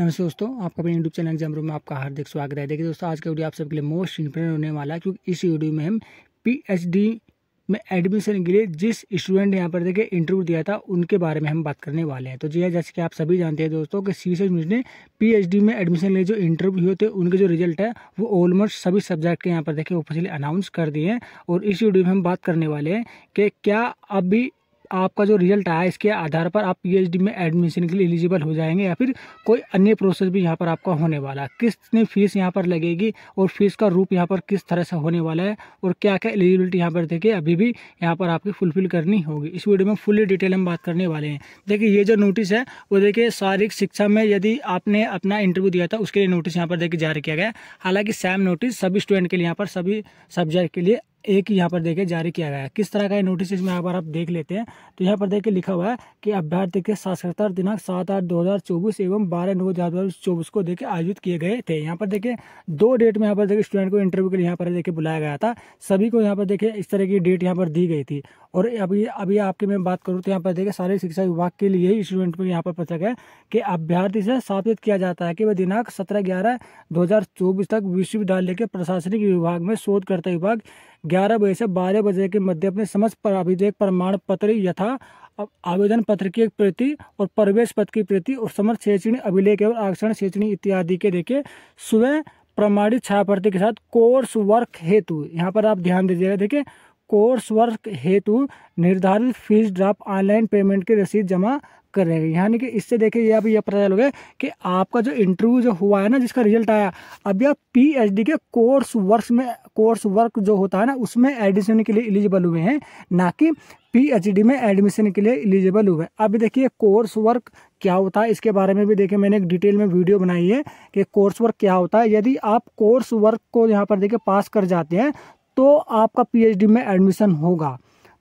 नमस्ते दोस्तों आपका अपने यूट्यूब चैनल एग्जाम रूम में आपका हार्दिक स्वागत है देखिए दोस्तों आज का वीडियो आप सबके लिए मोस्ट इंपोर्टेंट होने वाला है क्योंकि इस वीडियो में हम पीएचडी में एडमिशन के लिए जिस स्टूडेंट ने यहाँ पर देखे इंटरव्यू दिया था उनके बारे में हम बात करने वाले हैं तो जी हाँ, जैसे कि आप सभी जानते हैं दोस्तों कि सी सी ने पीएचडी में एडमिशन लिए जो इंटरव्यू हुए थे उनके जो रिजल्ट है वो ऑलमोस्ट सभी सब्जेक्ट के यहाँ पर देखे ऑफिशियली अनाउंस कर दिए हैं और इस वीडियो में हम बात करने वाले हैं कि क्या अभी आपका जो रिजल्ट आया इसके आधार पर आप पीएचडी में एडमिशन के लिए एलिजिबल हो जाएंगे या फिर कोई अन्य प्रोसेस भी यहाँ पर आपका होने वाला है कितनी फीस यहाँ पर लगेगी और फीस का रूप यहाँ पर किस तरह से होने वाला है और क्या क्या एलिजिबिलिटी यहाँ पर देखिए अभी भी यहाँ पर आपकी फुलफिल करनी होगी इस वीडियो में फुली डिटेल हम बात करने वाले हैं देखिए ये जो नोटिस है वो देखिए शारीरिक शिक्षा में यदि आपने अपना इंटरव्यू दिया था उसके लिए नोटिस यहाँ पर देखिए जारी किया गया हालांकि सेम नोटिस सभी स्टूडेंट के लिए यहाँ पर सभी सब्जेक्ट के लिए एक यहाँ पर देखे जारी किया गया है किस तरह का ये नोटिस इसमें यहाँ पर आप देख लेते हैं तो यहाँ पर देखिए लिखा हुआ है कि अभ्यर्थी के साक्षरता दिनांक सात आठ दो हज़ार चौबीस एवं बारह नौ दो हज़ार चौबीस को देखे आयोजित किए गए थे यहाँ पर देखिए दो डेट में यहाँ पर देखिए स्टूडेंट को इंटरव्यू के लिए यहाँ पर देखे बुलाया गया था सभी को यहाँ पर देखिए इस तरह की डेट यहाँ पर दी गई थी और अभी अभी आपकी मैं बात करूँ तो यहाँ पर देखिए सारे शिक्षा विभाग के लिए ही स्टूडेंट को यहाँ पर पता गया कि अभ्यर्थी से स्थापित किया जाता है कि वह दिनांक सत्रह ग्यारह दो तक विश्वविद्यालय के प्रशासनिक विभाग में शोधकर्ता विभाग ग्यारह बजे से बारह बजे के मध्य अपने समस्त पर प्रमाण पत्र यथा आवेदन पत्र की एक प्रति और प्रवेश पत्र की प्रति और समर्थ शैक्षणिक अभिलेख एवं आरक्षण शैक्षणिक इत्यादि के देखे स्वयं प्रमाणित छायाप्रति के साथ कोर्स वर्क हेतु यहाँ पर आप ध्यान दीजिएगा देखिए कोर्स वर्क हेतु निर्धारित फीस ड्राफ्ट ऑनलाइन पेमेंट की रसीद जमा करेंगे यानी कि इससे देखिए ये अभी ये पता चलोगे कि आपका जो इंटरव्यू जो हुआ है ना जिसका रिजल्ट आया अब यह पीएचडी के कोर्स वर्क में कोर्स वर्क जो होता है ना उसमें एडमिशन के लिए एलिजिबल हुए हैं ना कि पीएचडी में एडमिशन के लिए एलिजिबल हुए अब देखिए कोर्स वर्क क्या होता है इसके बारे में भी देखिए मैंने एक डिटेल में वीडियो बनाई है कि कोर्स वर्क क्या होता है यदि आप कोर्स वर्क को यहाँ पर देखिए पास कर जाते हैं तो आपका पीएचडी में एडमिशन होगा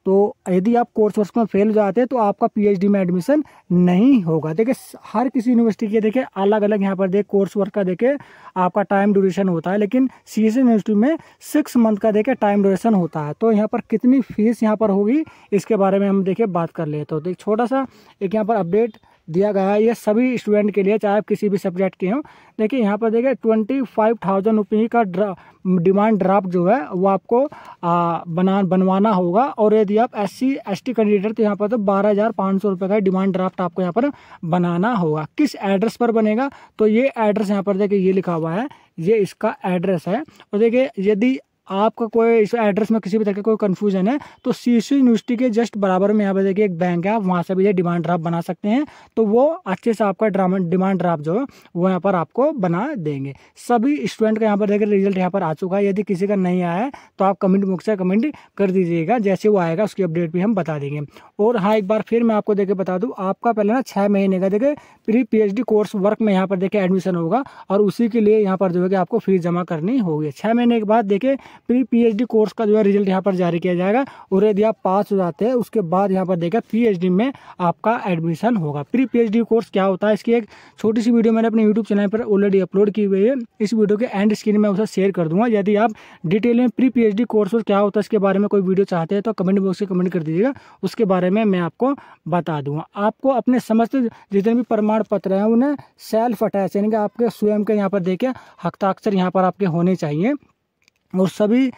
तो यदि आप कोर्स वर्क में फेल हो जाते हैं तो आपका पीएचडी में एडमिशन नहीं होगा देखिए हर किसी यूनिवर्सिटी के देखिए अलग अलग यहाँ पर देख कोर्स वर्क का देखिए आपका टाइम ड्यूरेशन होता है लेकिन सी यूनिवर्सिटी e में सिक्स मंथ का देखिए टाइम ड्यूरेशन होता है तो यहाँ पर कितनी फीस यहाँ पर होगी इसके बारे में हम देखिए बात कर लेते तो एक छोटा सा एक यहाँ पर अपडेट दिया गया है ये सभी स्टूडेंट के लिए चाहे आप किसी भी सब्जेक्ट के हों देखिए यहाँ पर देखिए ट्वेंटी फाइव थाउजेंड रुपये का ड्रा डिमांड ड्राफ्ट जो है वो आपको आ, बना बनवाना होगा और यदि आप S C S T candidate तो यहाँ पर तो बारह हज़ार पाँच सौ रुपये का डिमांड ड्राफ्ट आपको यहाँ पर बनाना होगा किस एड्रेस पर बनेगा तो ये एड्रेस यहाँ पर देखिए ये लिखा हुआ है ये इसका एड्रेस है और देखिए यदि आपका कोई इस एड्रेस में किसी भी तरह का कोई कन्फ्यूजन है तो सी यूनिवर्सिटी के जस्ट बराबर में यहाँ पर देखिए एक बैंक है आप वहाँ से भी ये डिमांड ड्राफ्ट बना सकते हैं तो वो अच्छे से आपका डिमांड ड्राफ्ट जो है वो यहाँ पर आपको बना देंगे सभी स्टूडेंट का यहाँ पर देखिए रिजल्ट यहाँ पर आ चुका है यदि किसी का नहीं आया है तो आप कमेंट बॉक्स से कमेंट कर दीजिएगा जैसे वो आएगा उसकी अपडेट भी हम बता देंगे और हाँ एक बार फिर मैं आपको देखे बता दूँ आपका पहले ना छः महीने का देखे प्री पी कोर्स वर्क में यहाँ पर देखे एडमिशन होगा और उसी के लिए यहाँ पर जो है कि आपको फीस जमा करनी होगी छः महीने के बाद देखे प्री पीएचडी कोर्स का जो है रिजल्ट यहाँ पर जारी किया जाएगा और यदि आप पास हो जाते हैं उसके बाद यहाँ पर देखा पीएचडी में आपका एडमिशन होगा प्री पीएचडी कोर्स क्या होता है इसकी एक छोटी सी वीडियो मैंने अपने यूट्यूब चैनल पर ऑलरेडी अपलोड की हुई है इस वीडियो के एंड स्क्रीन में उसे शेयर कर दूंगा यदि आप डिटेल में प्री पी कोर्स क्या होता है इसके बारे में कोई वीडियो चाहते हैं तो कमेंट बॉक्स में कमेंट कर दीजिएगा उसके बारे में मैं आपको बता दूंगा आपको अपने समस्त जितने भी प्रमाण पत्र हैं उन्हें सेल्फ अटैच यानी कि आपके स्वयं के यहाँ पर देखें हस्ताक्षर यहाँ पर आपके होने चाहिए और सभी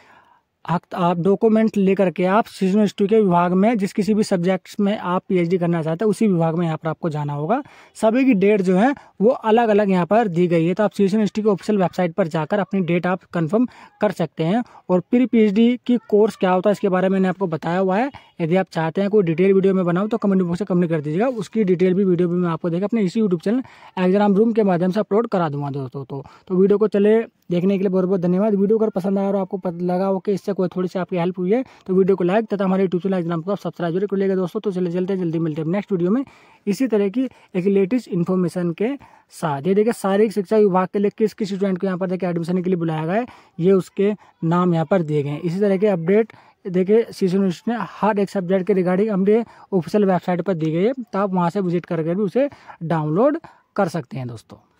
आप डॉक्यूमेंट लेकर के आप सीजन हिस्ट्री के विभाग में जिस किसी भी सब्जेक्ट्स में आप पीएचडी करना चाहते हैं उसी विभाग में यहाँ पर आपको जाना होगा सभी की डेट जो है वो अलग अलग यहाँ पर दी गई है तो आप सीजन हिस्ट्री की ऑफिशियल वेबसाइट पर जाकर अपनी डेट आप कंफर्म कर सकते हैं और प्री पीएचडी की कोर्स क्या होता है इसके बारे में मैंने आपको बताया हुआ है यदि आप चाहते हैं कोई डिटेल वीडियो में बनाऊँ तो कमेंट बॉक्स से कमेंट कर दीजिएगा उसकी डिटेल भी वीडियो भी मैं आपको देखा अपने इसी यूट्यूब चैनल एग्जाम रूम के माध्यम से अपलोड करा दूंगा दोस्तों तो तो वीडियो को चले देखने के लिए बहुत बहुत धन्यवाद वीडियो अगर पसंद आया और आपको लगा हो कि इससे कोई थोड़ी सी आपकी हेल्प हुई है तो वीडियो को लाइक तथा हमारे यूट्यूब चैनल एग्जाम को सब्सक्राइब जरूर कर दोस्तों तो चले चलते जल्दी मिलते हैं नेक्स्ट वीडियो में इसी तरह की एक लेटेस्ट इन्फॉर्मेशन के साथ ये देखिए शारीरिक शिक्षा विभाग के लिए किस किस स्टूडेंट को यहाँ पर देखिए एडमिशन के लिए बुलाया गया है ये उसके नाम यहाँ पर दिए गए हैं इसी तरह के अपडेट देखिए शिशु ने हर एक सब्जेक्ट के रिगार्डिंग हमने ऑफिशियल वेबसाइट पर दी गई है तो आप वहाँ से विजिट करके भी उसे डाउनलोड कर सकते हैं दोस्तों